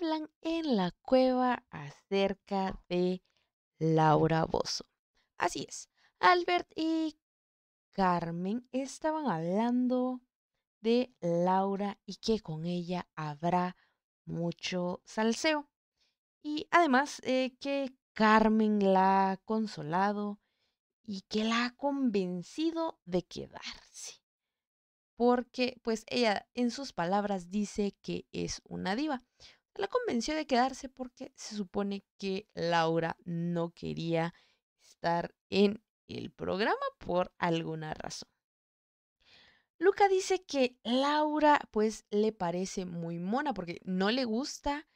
hablan en la cueva acerca de Laura Bozo. Así es, Albert y Carmen estaban hablando de Laura y que con ella habrá mucho salseo. Y además eh, que Carmen la ha consolado y que la ha convencido de quedarse. Porque pues ella en sus palabras dice que es una diva la convenció de quedarse porque se supone que Laura no quería estar en el programa por alguna razón. Luca dice que Laura pues le parece muy mona porque no le gusta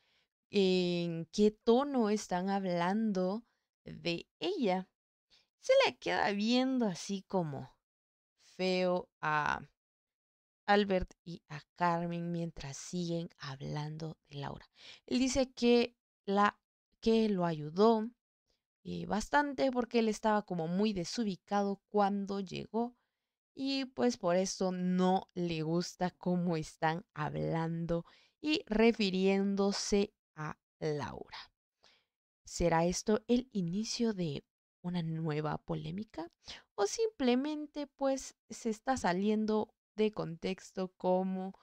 en qué tono están hablando de ella. Se le queda viendo así como feo a Albert y a Carmen mientras siguen hablando de Laura. Él dice que, la, que lo ayudó eh, bastante porque él estaba como muy desubicado cuando llegó y pues por eso no le gusta cómo están hablando y refiriéndose a Laura. ¿Será esto el inicio de una nueva polémica o simplemente pues se está saliendo de contexto cómo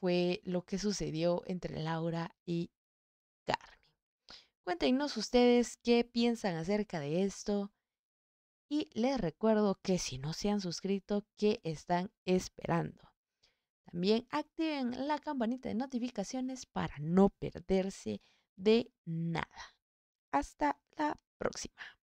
fue lo que sucedió entre Laura y Carmen. Cuéntenos ustedes qué piensan acerca de esto. Y les recuerdo que si no se han suscrito, ¿qué están esperando? También activen la campanita de notificaciones para no perderse de nada. Hasta la próxima.